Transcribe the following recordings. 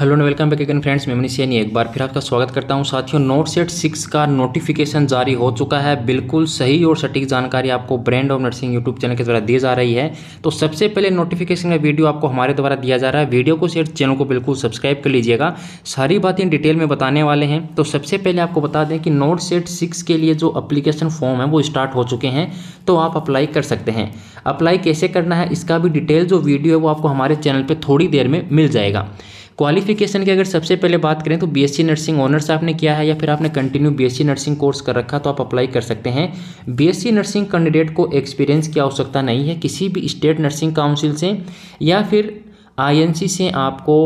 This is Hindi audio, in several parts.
hello and welcome back again friends मैं मनीष सैनी एक बार फिर आपका स्वागत करता हूं साथियों नोट सेट सिक्स का नोटिफिकेशन जारी हो चुका है बिल्कुल सही और सटीक जानकारी आपको brand of nursing YouTube channel के द्वारा दी जा रही है तो सबसे पहले नोटिफिकेशन का वीडियो आपको हमारे द्वारा दिया जा रहा है वीडियो को शेयर चैनल को बिल्कुल सब्सक्राइब कर लीजिएगा सारी बातें डिटेल में बताने वाले हैं तो सबसे पहले आपको बता दें कि नोट सेट सिक्स के लिए जो अप्लीकेशन फॉर्म है वो स्टार्ट हो चुके हैं तो आप अप्लाई कर सकते हैं अप्लाई कैसे करना है इसका भी डिटेल जो वीडियो है वो आपको हमारे चैनल पर थोड़ी देर में मिल जाएगा क्वालिफिकेशन की अगर सबसे पहले बात करें तो बीएससी नर्सिंग ऑनर्स आपने किया है या फिर आपने कंटिन्यू बीएससी नर्सिंग कोर्स कर रखा तो आप अप्लाई कर सकते हैं बीएससी नर्सिंग कैंडिडेट को एक्सपीरियंस की आवश्यकता नहीं है किसी भी स्टेट नर्सिंग काउंसिल से या फिर आईएनसी से आपको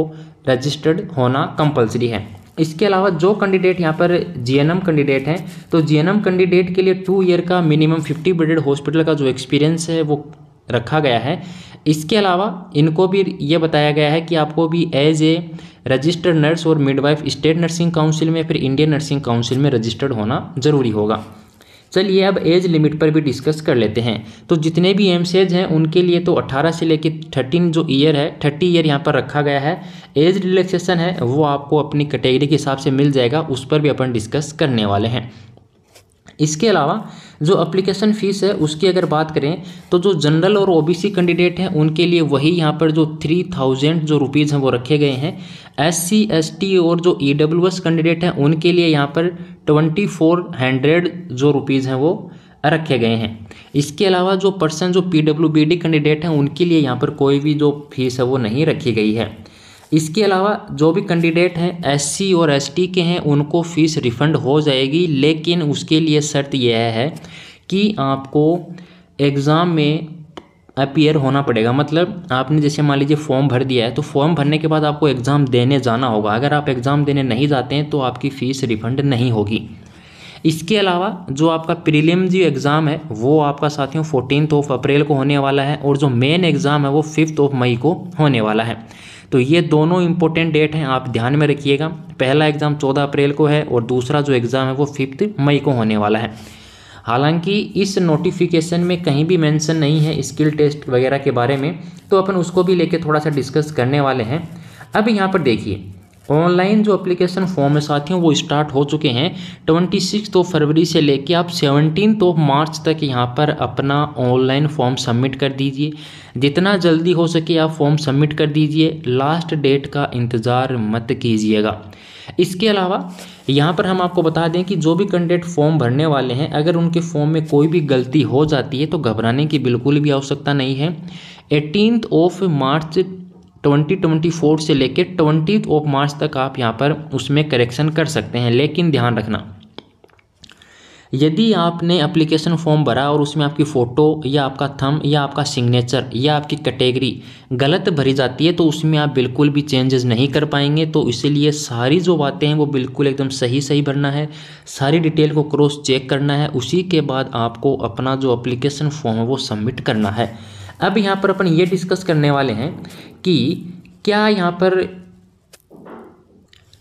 रजिस्टर्ड होना कंपलसरी है इसके अलावा जो कैंडिडेट यहाँ पर जीएनएम कैंडिडेट हैं तो जीएनएम कैंडिडेट के लिए टू ईयर का मिनिमम फिफ्टी बेडेड हॉस्पिटल का जो एक्सपीरियंस है वो रखा गया है इसके अलावा इनको भी ये बताया गया है कि आपको भी एज ए रजिस्टर्ड नर्स और मिडवाइफ स्टेट नर्सिंग काउंसिल में फिर इंडियन नर्सिंग काउंसिल में रजिस्टर्ड होना ज़रूरी होगा चलिए अब एज लिमिट पर भी डिस्कस कर लेते हैं तो जितने भी एम हैं उनके लिए तो 18 से लेकर 13 जो ईयर है 30 ईयर यहाँ पर रखा गया है एज रिलैक्सेशन है वो आपको अपनी कैटेगरी के हिसाब से मिल जाएगा उस पर भी अपन डिस्कस करने वाले हैं इसके अलावा जो अप्लीकेशन फ़ीस है उसकी अगर बात करें तो जो जनरल और ओबीसी कैंडिडेट हैं उनके लिए वही यहाँ पर जो थ्री थाउजेंड जो रुपीज़ हैं वो रखे गए हैं एस सी एस टी और जो ई डब्ल्यू एस कैंडिडेट हैं उनके लिए यहाँ पर ट्वेंटी फोर हंड्रेड जो रुपीज़ हैं वो रखे गए हैं इसके अलावा जो पर्सन जो P W B D candidate हैं उनके लिए यहाँ पर कोई भी जो फीस है वो नहीं रखी गई है इसके अलावा जो भी कैंडिडेट हैं एससी और एसटी के हैं उनको फ़ीस रिफ़ंड हो जाएगी लेकिन उसके लिए शर्त यह है कि आपको एग्ज़ाम में अपियर होना पड़ेगा मतलब आपने जैसे मान लीजिए फॉर्म भर दिया है तो फॉर्म भरने के बाद आपको एग्ज़ाम देने जाना होगा अगर आप एग्ज़ाम देने नहीं जाते हैं तो आपकी फ़ीस रिफ़ंड नहीं होगी इसके अलावा जो आपका प्रीलिम जो एग्ज़ाम है वो आपका साथियों फोर्टीन ऑफ अप्रैल को होने वाला है और जो मेन एग्ज़ाम है वो फिफ्थ ऑफ मई को होने वाला है तो ये दोनों इंपॉर्टेंट डेट हैं आप ध्यान में रखिएगा पहला एग्ज़ाम चौदह अप्रैल को है और दूसरा जो एग्ज़ाम है वो फिफ्थ मई को होने वाला है हालांकि इस नोटिफिकेशन में कहीं भी मेंशन नहीं है स्किल टेस्ट वगैरह के बारे में तो अपन उसको भी लेके थोड़ा सा डिस्कस करने वाले हैं अब यहाँ पर देखिए ऑनलाइन जो अप्लीकेशन फॉर्म है साथियों वो स्टार्ट हो चुके हैं ट्वेंटी सिक्स तो फरवरी से लेके आप सेवनटीन तो मार्च तक यहाँ पर अपना ऑनलाइन फॉर्म सबमिट कर दीजिए जितना जल्दी हो सके आप फॉर्म सबमिट कर दीजिए लास्ट डेट का इंतज़ार मत कीजिएगा इसके अलावा यहाँ पर हम आपको बता दें कि जो भी कैंडिडेट फॉर्म भरने वाले हैं अगर उनके फॉर्म में कोई भी गलती हो जाती है तो घबराने की बिल्कुल भी आवश्यकता नहीं है eighteenth of March twenty twenty four से लेकर ट्वेंटी ऑफ मार्च तक आप यहाँ पर उसमें करेक्शन कर सकते हैं लेकिन ध्यान रखना यदि आपने एप्लीकेशन फॉर्म भरा और उसमें आपकी फ़ोटो या आपका थम या आपका सिग्नेचर या आपकी कैटेगरी गलत भरी जाती है तो उसमें आप बिल्कुल भी चेंजेस नहीं कर पाएंगे तो इसलिए सारी जो बातें हैं वो बिल्कुल एकदम सही सही भरना है सारी डिटेल को क्रॉस चेक करना है उसी के बाद आपको अपना जो एप्लीकेशन फॉर्म है वो सबमिट करना है अब यहाँ पर अपन ये डिस्कस करने वाले हैं कि क्या यहाँ पर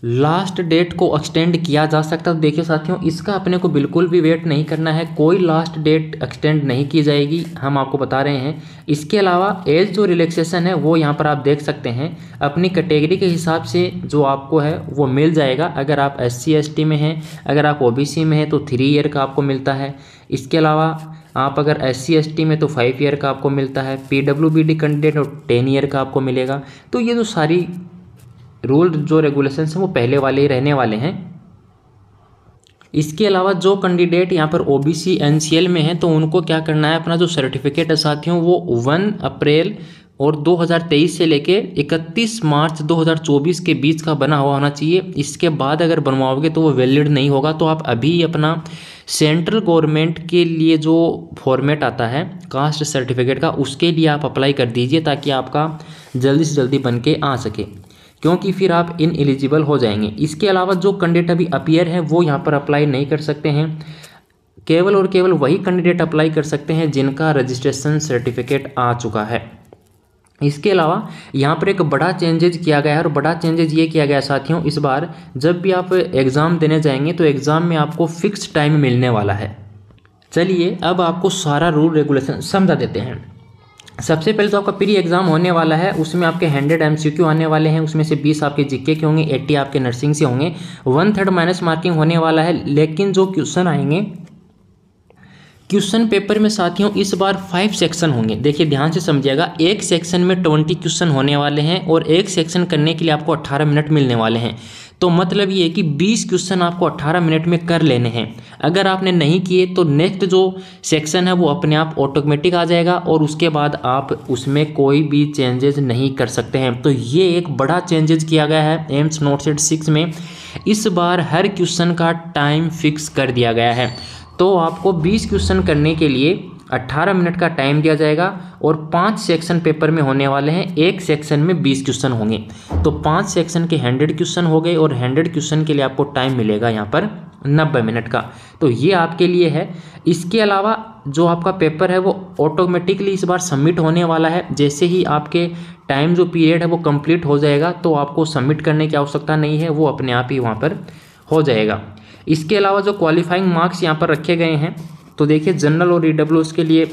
लास्ट डेट को एक्सटेंड किया जा सकता है तो देखिए साथियों इसका अपने को बिल्कुल भी वेट नहीं करना है कोई लास्ट डेट एक्सटेंड नहीं की जाएगी हम आपको बता रहे हैं इसके अलावा एज जो रिलैक्सेशन है वो यहाँ पर आप देख सकते हैं अपनी कैटेगरी के हिसाब से जो आपको है वो मिल जाएगा अगर आप एस सी में हैं अगर आप ओ में हैं तो थ्री ईयर का आपको मिलता है इसके अलावा आप अगर एस सी में तो फाइव ईयर का आपको मिलता है P W B D candidate और टेन ईयर का आपको मिलेगा तो ये जो सारी रूल जो रेगुलेशन हैं वो पहले वाले ही रहने वाले हैं इसके अलावा जो कैंडिडेट यहाँ पर O B C N C L में हैं तो उनको क्या करना है अपना जो सर्टिफिकेट है साथियों वो वन अप्रैल और 2023 से लेके 31 मार्च 2024 के बीच का बना हुआ होना चाहिए इसके बाद अगर बनवाओगे तो वो वैलिड नहीं होगा तो आप अभी अपना सेंट्रल गवर्नमेंट के लिए जो फॉर्मेट आता है कास्ट सर्टिफिकेट का उसके लिए आप अप्लाई कर दीजिए ताकि आपका जल्दी से जल्दी बन के आ सके क्योंकि फिर आप इन एलिजिबल हो जाएंगे इसके अलावा जो कैंडिडेट अभी अपीयर हैं वो यहाँ पर अप्लाई नहीं कर सकते हैं केवल और केवल वही कैंडिडेट अप्लाई कर सकते हैं जिनका रजिस्ट्रेशन सर्टिफिकेट आ चुका है इसके अलावा यहाँ पर एक बड़ा चेंजेज किया गया है और बड़ा चेंजेज ये किया गया है साथियों इस बार जब भी आप एग्ज़ाम देने जाएंगे तो एग्ज़ाम में आपको फिक्स टाइम मिलने वाला है चलिए अब आपको सारा रूल रेगुलेशन समझा देते हैं सबसे पहले तो आपका प्री एग्ज़ाम होने वाला है उसमें आपके हंड्रेड एम आने वाले हैं उसमें से बीस आपके जिक्के के होंगे एट्टी आपके नर्सिंग से होंगे वन थर्ड माइनस मार्किंग होने वाला है लेकिन जो क्वेश्चन आएंगे क्वेश्चन पेपर में साथियों इस बार फाइव सेक्शन होंगे देखिए ध्यान से समझिएगा एक सेक्शन में ट्वेंटी क्वेश्चन होने वाले हैं और एक सेक्शन करने के लिए आपको अट्ठारह मिनट मिलने वाले हैं तो मतलब ये कि बीस क्वेश्चन आपको अट्ठारह मिनट में कर लेने हैं अगर आपने नहीं किए तो नेक्स्ट जो सेक्शन है वो अपने आप ऑटोमेटिक आ जाएगा और उसके बाद आप उसमें कोई भी चेंजेस नहीं कर सकते हैं तो ये एक बड़ा चेंजेस किया गया है एम्स नोट सेट सिक्स में इस बार हर क्वेश्चन का टाइम फिक्स कर दिया गया है तो आपको बीस क्वेश्चन करने के लिए 18 मिनट का टाइम दिया जाएगा और पांच सेक्शन पेपर में होने वाले हैं एक सेक्शन में 20 क्वेश्चन होंगे तो पांच सेक्शन के 100 क्वेश्चन हो गए और 100 क्वेश्चन के लिए आपको टाइम मिलेगा यहाँ पर 90 मिनट का तो ये आपके लिए है इसके अलावा जो आपका पेपर है वो ऑटोमेटिकली इस बार सबमिट होने वाला है जैसे ही आपके टाइम जो पीरियड है वो कंप्लीट हो जाएगा तो आपको सबमिट करने की आवश्यकता नहीं है वो अपने आप ही वहाँ पर हो जाएगा इसके अलावा जो क्वालिफाइंग मार्क्स यहाँ पर रखे गए हैं तो देखिए जनरल और ई के लिए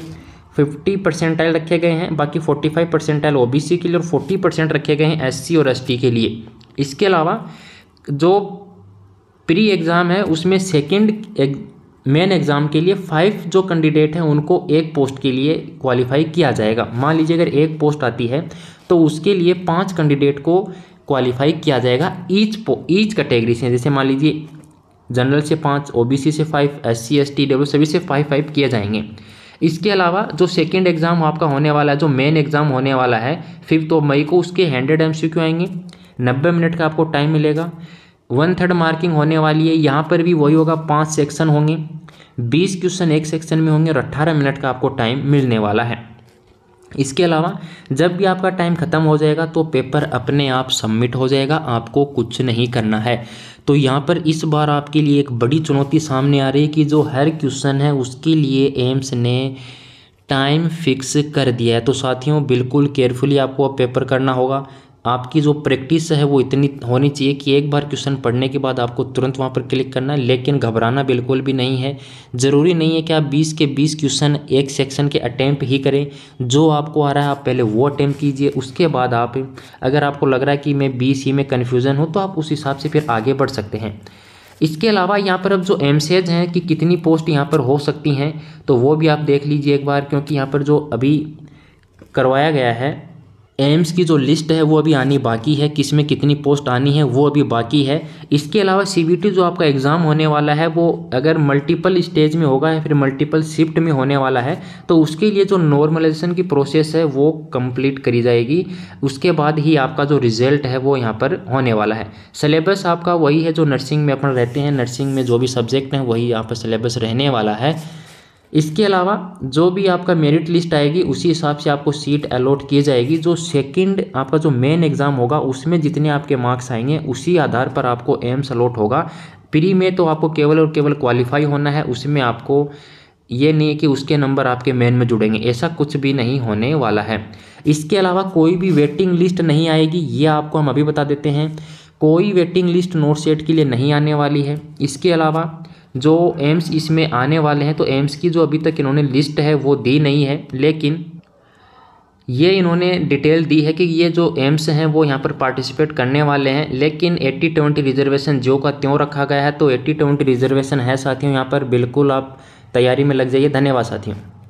फिफ्टी परसेंटाइल रखे गए हैं बाकी फोर्टी फाइव परसेंटाइल ओ के लिए और फोर्टी परसेंट रखे गए हैं एस और एस के लिए इसके अलावा जो प्री एग्ज़ाम है उसमें सेकेंड एग, मेन एग्ज़ाम के लिए फाइव जो कैंडिडेट हैं उनको एक पोस्ट के लिए क्वालिफाई किया जाएगा मान लीजिए अगर एक पोस्ट आती है तो उसके लिए पाँच कैंडिडेट को क्वालिफाई किया जाएगा ईच पो ईच कैटेगरी से जैसे मान लीजिए जनरल से पाँच ओ से five S C S T W सभी से फाइव फाइव किए जाएंगे इसके अलावा जो सेकेंड एग्ज़ाम आपका होने वाला है जो मेन एग्ज़ाम होने वाला है फिफ्थ ऑफ मई को उसके हंड्रेड एम सी आएंगे नब्बे मिनट का आपको टाइम मिलेगा वन थर्ड मार्किंग होने वाली है यहाँ पर भी वही होगा पाँच सेक्शन होंगे बीस क्वेश्चन एक सेक्शन में होंगे और अट्ठारह मिनट का आपको टाइम मिलने वाला है इसके अलावा जब भी आपका टाइम ख़त्म हो जाएगा तो पेपर अपने आप सबमिट हो जाएगा आपको कुछ नहीं करना है तो यहाँ पर इस बार आपके लिए एक बड़ी चुनौती सामने आ रही है कि जो हर क्वेश्चन है उसके लिए एम्स ने टाइम फिक्स कर दिया है तो साथियों बिल्कुल केयरफुली आपको पेपर करना होगा आपकी जो प्रैक्टिस है वो इतनी होनी चाहिए कि एक बार क्वेश्चन पढ़ने के बाद आपको तुरंत वहाँ पर क्लिक करना है लेकिन घबराना बिल्कुल भी नहीं है ज़रूरी नहीं है कि आप 20 के 20 क्वेश्चन एक सेक्शन के अटैम्प्ट ही करें जो आपको आ रहा है आप पहले वो अटैम्प्ट कीजिए उसके बाद आप अगर आपको लग रहा है कि मैं बीस ही में कन्फ्यूज़न हूँ तो आप उस हिसाब से फिर आगे बढ़ सकते हैं इसके अलावा यहाँ पर अब जो एम हैं कि कितनी पोस्ट यहाँ पर हो सकती हैं तो वो भी आप देख लीजिए एक बार क्योंकि यहाँ पर जो अभी करवाया गया है एम्स की जो लिस्ट है वो अभी आनी बाकी है किस में कितनी पोस्ट आनी है वो अभी बाकी है इसके अलावा सी जो आपका एग्ज़ाम होने वाला है वो अगर मल्टीपल स्टेज में होगा या फिर मल्टीपल शिफ्ट में होने वाला है तो उसके लिए जो नॉर्मलाइजेशन की प्रोसेस है वो कंप्लीट करी जाएगी उसके बाद ही आपका जो रिजल्ट है वो यहाँ पर होने वाला है सिलेबस आपका वही है जो नर्सिंग में अपन रहते हैं नर्सिंग में जो भी सब्जेक्ट हैं वही यहाँ पर सलेबस रहने वाला है इसके अलावा जो भी आपका मेरिट लिस्ट आएगी उसी हिसाब से आपको सीट अलॉट की जाएगी जो सेकंड आपका जो मेन एग्ज़ाम होगा उसमें जितने आपके मार्क्स आएंगे उसी आधार पर आपको एम्स अलॉट होगा प्री में तो आपको केवल और केवल क्वालिफाई होना है उसमें आपको ये नहीं है कि उसके नंबर आपके मेन में जुड़ेंगे ऐसा कुछ भी नहीं होने वाला है इसके अलावा कोई भी वेटिंग लिस्ट नहीं आएगी ये आपको हम अभी बता देते हैं कोई वेटिंग लिस्ट नोट सेट के लिए नहीं आने वाली है इसके अलावा जो एम्स इसमें आने वाले हैं तो एम्स की जो अभी तक इन्होंने लिस्ट है वो दी नहीं है लेकिन ये इन्होंने डिटेल दी है कि ये जो एम्स हैं वो यहाँ पर पार्टिसिपेट करने वाले हैं लेकिन एट्टी ट्वेंटी रिजर्वेशन जो का त्यों रखा गया है तो एट्टी ट्वेंटी रिजर्वेशन है साथियों यहाँ पर बिल्कुल आप तैयारी में लग जाइए धन्यवाद साथियों